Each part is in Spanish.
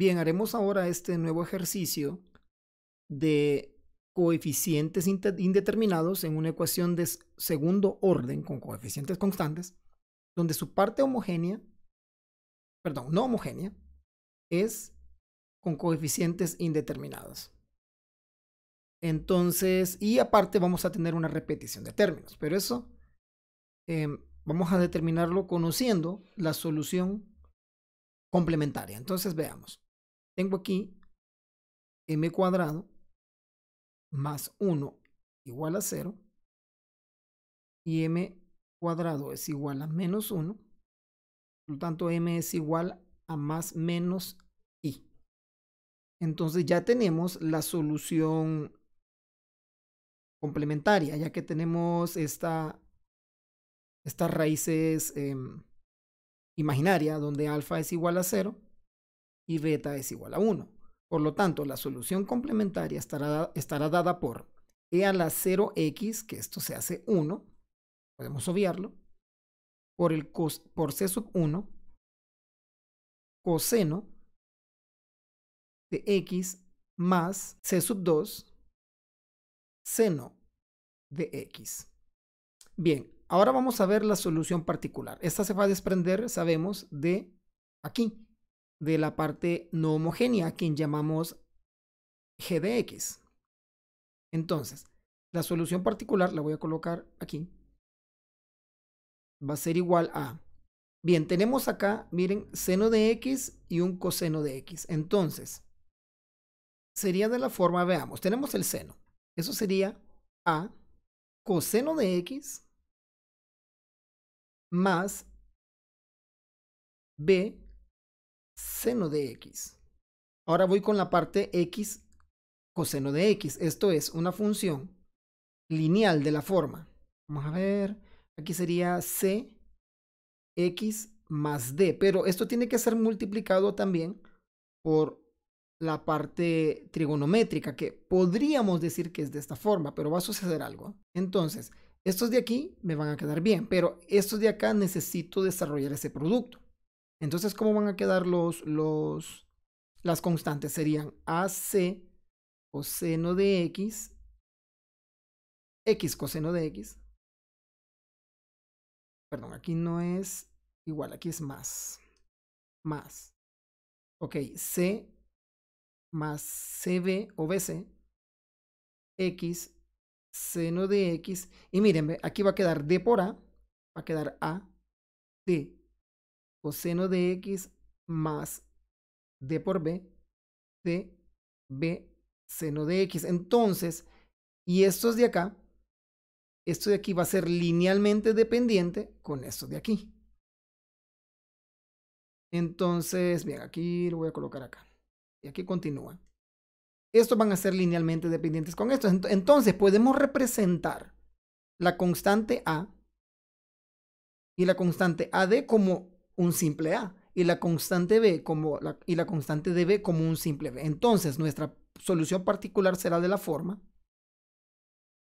Bien, haremos ahora este nuevo ejercicio de coeficientes indeterminados en una ecuación de segundo orden con coeficientes constantes, donde su parte homogénea, perdón, no homogénea, es con coeficientes indeterminados. Entonces, y aparte vamos a tener una repetición de términos, pero eso em, vamos a determinarlo conociendo la solución complementaria. Entonces, veamos. Tengo aquí m cuadrado más 1 igual a 0 y m cuadrado es igual a menos 1. Por lo tanto, m es igual a más menos i. Entonces ya tenemos la solución complementaria, ya que tenemos esta, estas raíces eh, imaginarias donde alfa es igual a 0 y beta es igual a 1. Por lo tanto, la solución complementaria estará, estará dada por e a la 0x, que esto se hace 1, podemos obviarlo, por, el por c sub 1, coseno de x más c sub 2, seno de x. Bien, ahora vamos a ver la solución particular. Esta se va a desprender, sabemos, de aquí de la parte no homogénea, quien llamamos g de x. Entonces, la solución particular la voy a colocar aquí. Va a ser igual a... Bien, tenemos acá, miren, seno de x y un coseno de x. Entonces, sería de la forma, veamos, tenemos el seno. Eso sería a coseno de x más b seno de x. Ahora voy con la parte x coseno de x. Esto es una función lineal de la forma. Vamos a ver, aquí sería c x más d, pero esto tiene que ser multiplicado también por la parte trigonométrica, que podríamos decir que es de esta forma, pero va a suceder algo. Entonces, estos de aquí me van a quedar bien, pero estos de acá necesito desarrollar ese producto. Entonces, ¿cómo van a quedar los, los, las constantes? Serían AC coseno de X, X coseno de X. Perdón, aquí no es igual, aquí es más. Más. Ok, C más CB o BC, X seno de X. Y miren, aquí va a quedar D por A, va a quedar A, D coseno de x más d por b de b seno de x. Entonces, y estos de acá, esto de aquí va a ser linealmente dependiente con esto de aquí. Entonces, bien, aquí lo voy a colocar acá. Y aquí continúa. Estos van a ser linealmente dependientes con estos. Entonces, podemos representar la constante A y la constante AD como un simple A y la constante B como y la constante de B como un simple B. Entonces, nuestra solución particular será de la forma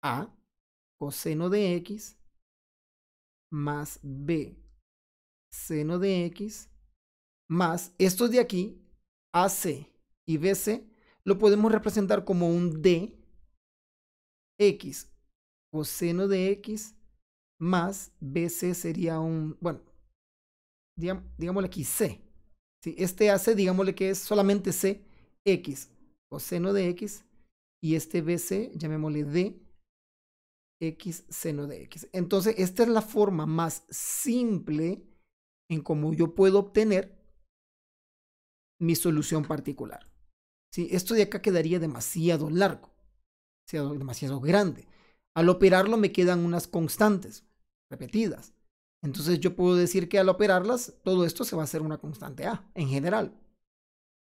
A coseno de X más B seno de X más estos de aquí, AC y BC, lo podemos representar como un D X coseno de X más BC sería un, bueno, digámosle aquí C. Este AC, digámosle que es solamente CX, coseno de X, y este BC, llamémosle D, X seno de X. Entonces, esta es la forma más simple en cómo yo puedo obtener mi solución particular. Esto de acá quedaría demasiado largo, demasiado grande. Al operarlo me quedan unas constantes repetidas. Entonces yo puedo decir que al operarlas, todo esto se va a hacer una constante A en general.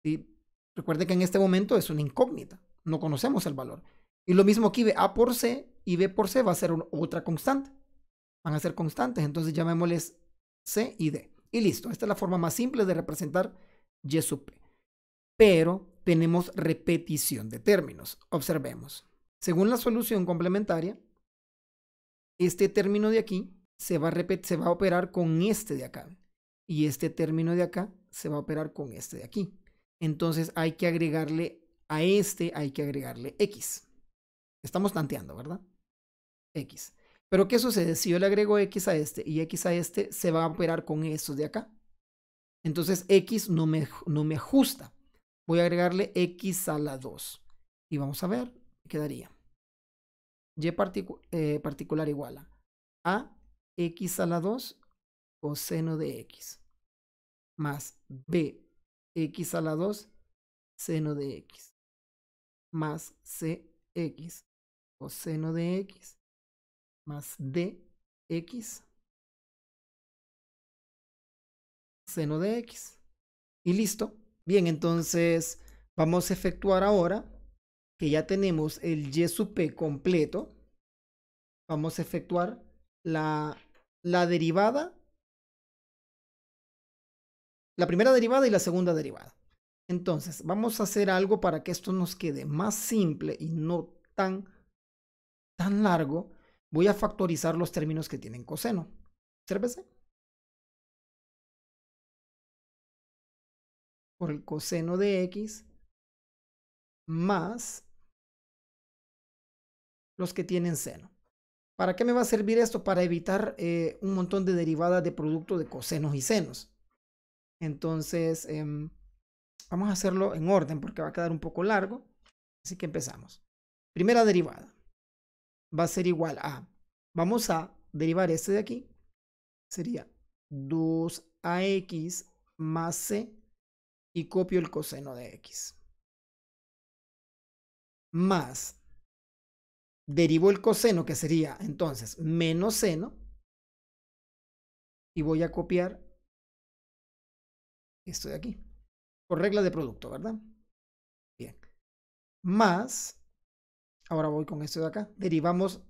¿Sí? Recuerde que en este momento es una incógnita, no conocemos el valor. Y lo mismo aquí, A por C y B por C va a ser otra constante. Van a ser constantes, entonces llamémosles C y D. Y listo, esta es la forma más simple de representar Y sub P. Pero tenemos repetición de términos. Observemos. Según la solución complementaria, este término de aquí se va, a operar con este de acá. Y este término de acá se va a operar con este de aquí. Entonces hay que agregarle a este, hay que agregarle X. Estamos tanteando, ¿verdad? X. Pero ¿qué sucede? Si yo le agrego X a este y X a este, se va a operar con estos de acá. Entonces X no me, no me ajusta. Voy a agregarle X a la 2. Y vamos a ver, quedaría. Y eh, particular igual a A x a la 2 coseno de x más b x a la 2 seno de x más c cx coseno de x más x seno de x. Y listo. Bien, entonces vamos a efectuar ahora que ya tenemos el y sub p completo. Vamos a efectuar la la derivada, la primera derivada y la segunda derivada. Entonces, vamos a hacer algo para que esto nos quede más simple y no tan, tan largo. Voy a factorizar los términos que tienen coseno. Obsérvese. Por el coseno de x más los que tienen seno. ¿Para qué me va a servir esto? Para evitar eh, un montón de derivadas de producto de cosenos y senos. Entonces, em, vamos a hacerlo en orden porque va a quedar un poco largo. Así que empezamos. Primera derivada va a ser igual a, vamos a derivar este de aquí, sería 2ax más c y copio el coseno de x. Más derivo el coseno, que sería entonces menos seno, y voy a copiar esto de aquí, por regla de producto, ¿verdad? Bien. Más, ahora voy con esto de acá, derivamos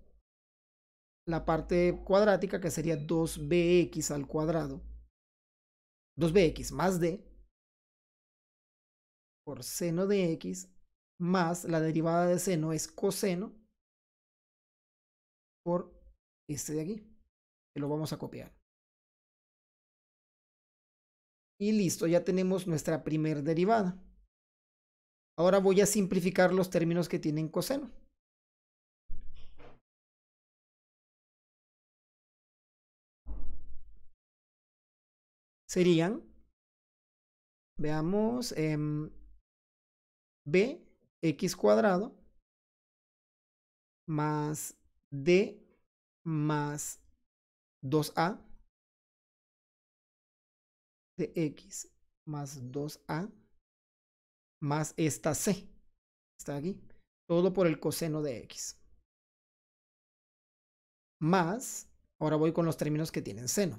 la parte cuadrática, que sería 2bx al cuadrado, 2bx más d, por seno de x, más la derivada de seno es coseno, por este de aquí. Que lo vamos a copiar. Y listo, ya tenemos nuestra primer derivada. Ahora voy a simplificar los términos que tienen coseno. Serían, veamos, em, b, bx cuadrado más D más 2A de X más 2A más esta C. Está aquí. Todo por el coseno de X. Más, ahora voy con los términos que tienen seno.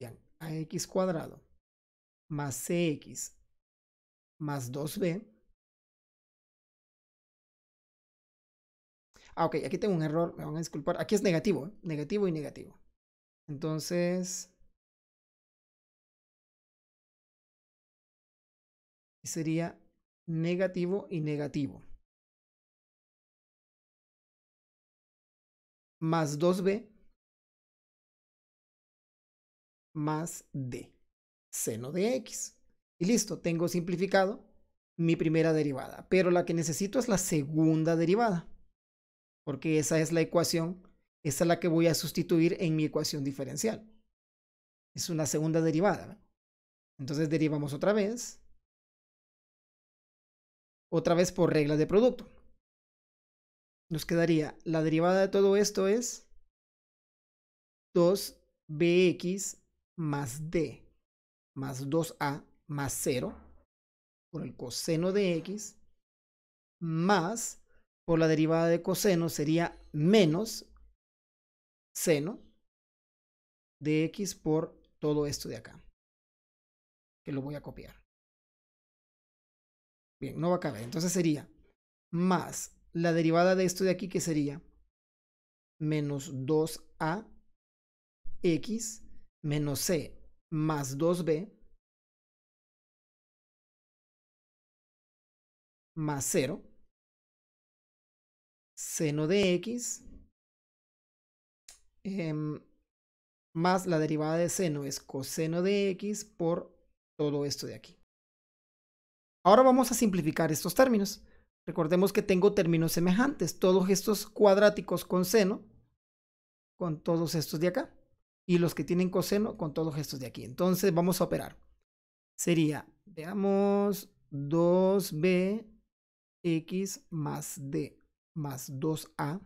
Bien, AX cuadrado más CX más 2B Ah, ok, aquí tengo un error, me van a disculpar. Aquí es negativo, ¿eh? negativo y negativo. Entonces... Sería negativo y negativo. Más 2b más d, seno de x. Y listo, tengo simplificado mi primera derivada, pero la que necesito es la segunda derivada porque esa es la ecuación, esa es la que voy a sustituir en mi ecuación diferencial. Es una segunda derivada. Entonces derivamos otra vez, otra vez por reglas de producto. Nos quedaría, la derivada de todo esto es 2bx más d más 2a más 0 por el coseno de x más por la derivada de coseno sería menos seno de x por todo esto de acá. Que lo voy a copiar. Bien, no va a caber. Entonces sería más la derivada de esto de aquí que sería menos 2a x menos c más 2b más 0 seno de x em, más la derivada de seno es coseno de x por todo esto de aquí. Ahora vamos a simplificar estos términos. Recordemos que tengo términos semejantes, todos estos cuadráticos con seno, con todos estos de acá, y los que tienen coseno con todos estos de aquí. Entonces vamos a operar. Sería, veamos, 2bx más d más 2A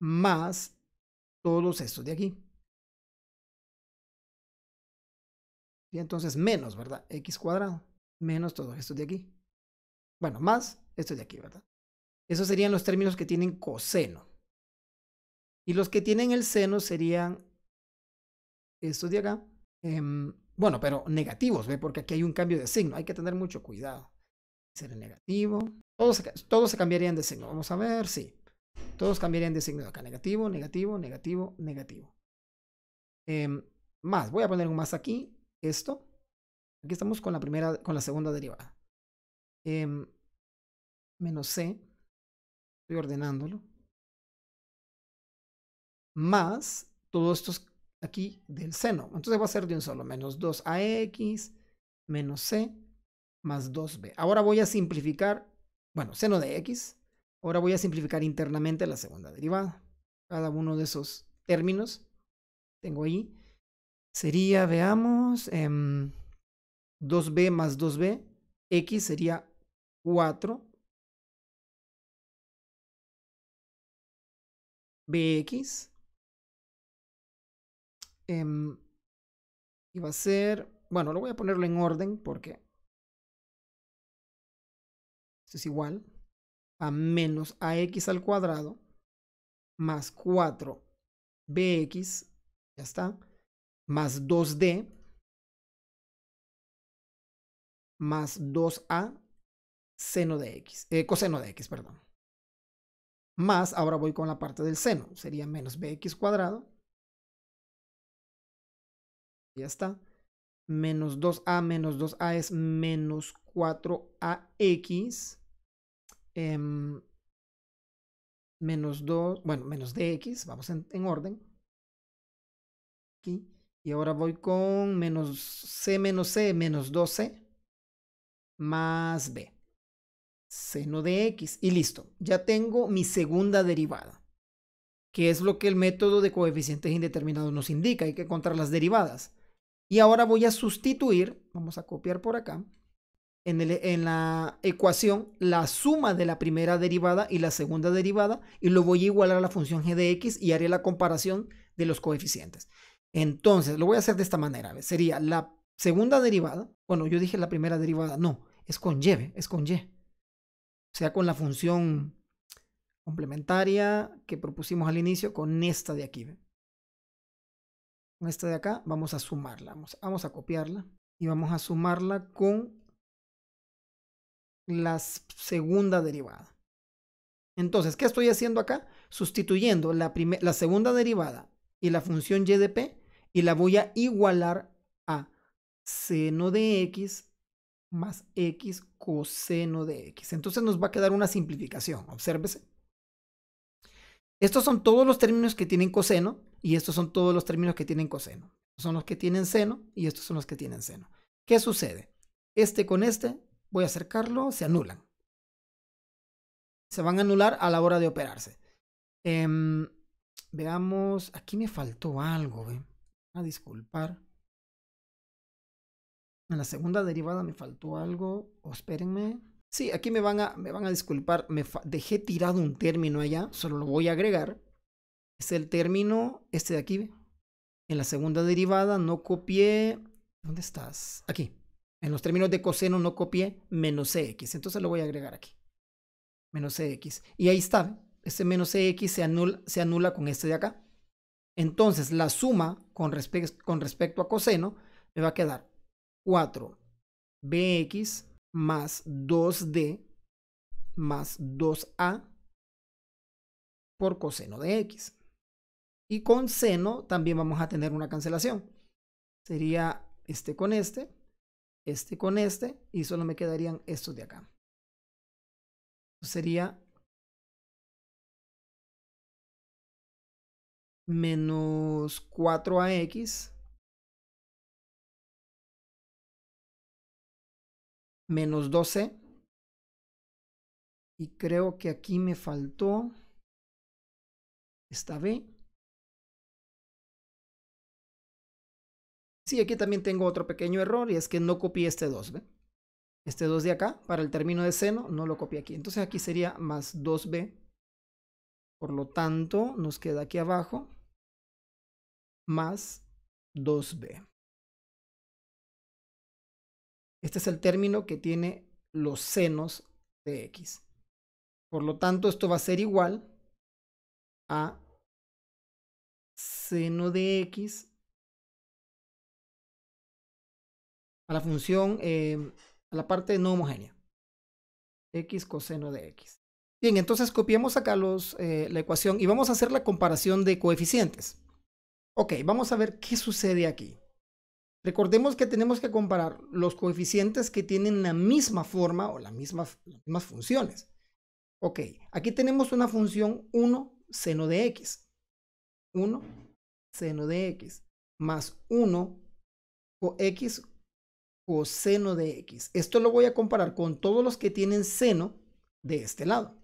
más todos estos de aquí. Y entonces menos, ¿verdad? X cuadrado menos todos estos de aquí. Bueno, más estos de aquí, ¿verdad? Esos serían los términos que tienen coseno. Y los que tienen el seno serían estos de acá. Em, bueno, pero negativos, ¿ve? Porque aquí hay un cambio de signo. Hay que tener mucho cuidado ser negativo. Todos, se cambiarían de signo. Vamos a ver, sí. Todos cambiarían de signo acá. Negativo, negativo, negativo, negativo. Em, más, voy a poner un más aquí. Esto. Aquí estamos con la primera, con la segunda derivada. Em, menos C. Estoy ordenándolo. Más todos estos aquí del seno. Entonces va a ser de un solo. Menos 2AX menos C más 2b. Ahora voy a simplificar, bueno, seno de x. Ahora voy a simplificar internamente la segunda derivada. Cada uno de esos términos tengo ahí. Sería, veamos, 2b em, más 2b. x sería 4. bx. Em, y va a ser, bueno, lo voy a ponerlo en orden porque es igual a menos ax al cuadrado más 4bx, ya está, más 2d más 2a seno de x, eh, coseno de x, perdón. Más, ahora voy con la parte del seno, sería menos bx cuadrado. Ya está. Menos 2a menos 2a es menos 4ax Em, menos 2, bueno, menos dx, vamos en, orden. Y ahora voy con menos c menos c menos 2c más b. Seno de x. Y listo. Ya tengo mi segunda derivada. Que es lo que el método de coeficientes indeterminados nos indica. Hay que encontrar las derivadas. Y ahora voy a sustituir. Vamos a copiar por acá en, la ecuación la suma de la primera derivada y la segunda derivada y lo voy a igualar a la función g de x y haré la comparación de los coeficientes. Entonces, lo voy a hacer de esta manera. Sería la segunda derivada, bueno, yo dije la primera derivada, no, es con y, es con y. O sea, con la función complementaria que propusimos al inicio, con esta de aquí. Con esta de acá, vamos a sumarla, vamos a copiarla y vamos a sumarla con la segunda derivada. Entonces, ¿qué estoy haciendo acá? Sustituyendo la, segunda derivada y la función y de p y la voy a igualar a seno de x más x coseno de x. Entonces nos va a quedar una simplificación, obsérvese. Estos son todos los términos que tienen coseno y estos son todos los términos que tienen coseno. son los que tienen seno y estos son los que tienen seno. ¿Qué sucede? Este con este voy a acercarlo, se anulan. Se van a anular a la hora de operarse. Em, veamos, aquí me faltó algo, eh. a ah, disculpar. En la segunda derivada me faltó algo, espérenme. Sí, aquí me van a, me van a disculpar, me dejé tirado un término allá, solo lo voy a agregar. Es el término, este de aquí. En la segunda derivada no copié. ¿Dónde estás? Aquí. En los términos de coseno no copié menos Cx, Entonces lo voy a agregar aquí. Menos Cx, Y ahí está. Este menos Cx se anula, con este de acá. Entonces la suma con, con respecto a coseno me va a quedar 4bx más 2d más 2a por coseno de x. Y con seno también vamos a tener una cancelación. Sería este con este este con este y solo me quedarían estos de acá. Sería menos 4ax menos 12 y creo que aquí me faltó esta b y aquí también tengo otro pequeño error y es que no copié este 2, b Este 2 de acá, para el término de seno, no lo copié aquí. Entonces aquí sería más 2b. Por lo tanto, nos queda aquí abajo más 2b. Este es el término que tiene los senos de x. Por lo tanto, esto va a ser igual a seno de x la función, em, a la parte no homogénea. X coseno de X. Bien, entonces copiamos acá los, eh, la ecuación y vamos a hacer la comparación de coeficientes. Ok, vamos a ver qué sucede aquí. Recordemos que tenemos que comparar los coeficientes que tienen la misma forma o la misma, las mismas funciones. Ok, aquí tenemos una función 1 seno de x. 1 seno de x más 1 o x coseno de x. Esto lo voy a comparar con todos los que tienen seno de este lado.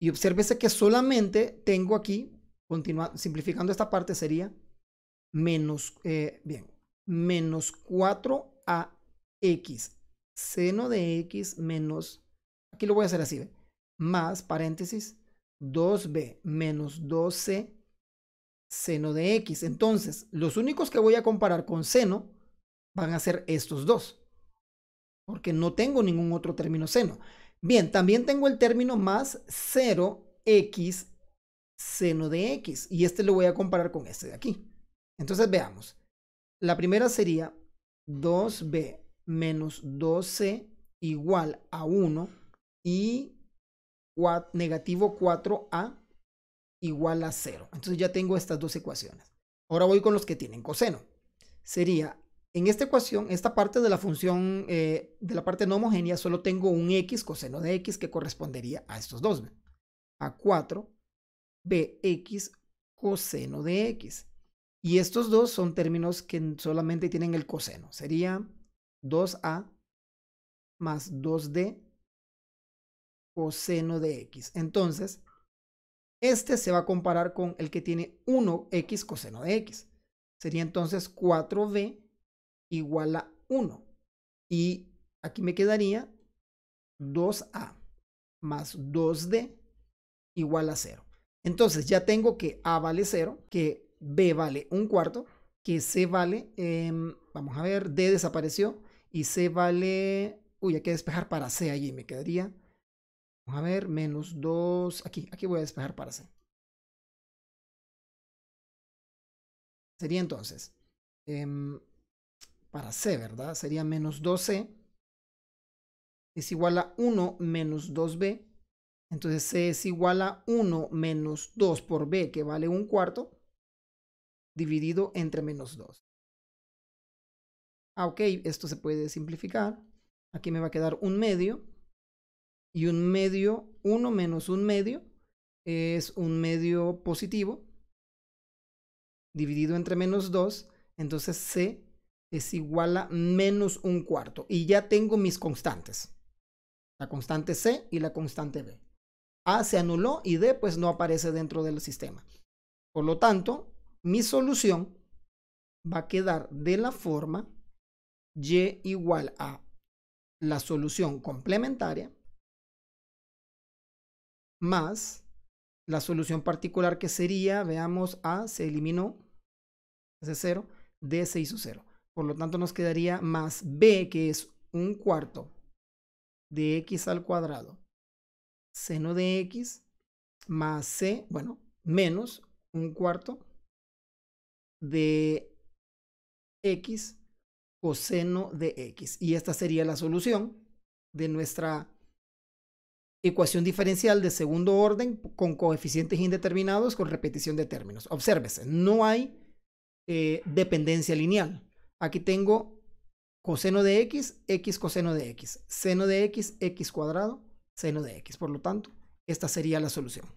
Y obsérvese que solamente tengo aquí, continua, simplificando esta parte sería menos, eh, bien, menos 4ax, seno de x menos, aquí lo voy a hacer así, ¿ve? más paréntesis, 2b menos 12 seno de x. Entonces, los únicos que voy a comparar con seno van a ser estos dos, porque no tengo ningún otro término seno. Bien, también tengo el término más 0x seno de x, y este lo voy a comparar con este de aquí. Entonces veamos, la primera sería 2b menos 12 igual a 1 y negativo 4a igual a 0. Entonces ya tengo estas dos ecuaciones. Ahora voy con los que tienen coseno. Sería en esta ecuación, esta parte de la función, eh, de la parte no homogénea, solo tengo un x coseno de x que correspondería a estos dos. A 4, bx coseno de x. Y estos dos son términos que solamente tienen el coseno. Sería 2a más 2d coseno de x. Entonces, este se va a comparar con el que tiene 1x coseno de x. Sería entonces 4b igual a 1. Y aquí me quedaría 2A más 2D igual a 0. Entonces ya tengo que A vale 0, que B vale un cuarto, que C vale, em, vamos a ver, D desapareció y C vale, uy, hay que despejar para C allí, me quedaría, vamos a ver, menos 2, aquí, aquí voy a despejar para C. Sería entonces, em, para C, ¿verdad? Sería menos 2C es igual a 1 menos 2B. Entonces C es igual a 1 menos 2 por B, que vale un cuarto, dividido entre menos 2. Ah, ok, esto se puede simplificar. Aquí me va a quedar un medio. Y un medio, 1 menos un medio, es un medio positivo, dividido entre menos 2. Entonces C es igual a menos un cuarto. Y ya tengo mis constantes. La constante C y la constante B. A se anuló y D pues no aparece dentro del sistema. Por lo tanto, mi solución va a quedar de la forma Y igual a la solución complementaria más la solución particular que sería, veamos, A se eliminó, de 0, D se hizo 0. Por lo tanto, nos quedaría más b, que es un cuarto de x al cuadrado, seno de x, más c, bueno, menos un cuarto de x coseno de x. Y esta sería la solución de nuestra ecuación diferencial de segundo orden con coeficientes indeterminados con repetición de términos. Obsérvese, no hay eh, dependencia lineal. Aquí tengo coseno de x, x coseno de x, seno de x, x cuadrado, seno de x. Por lo tanto, esta sería la solución.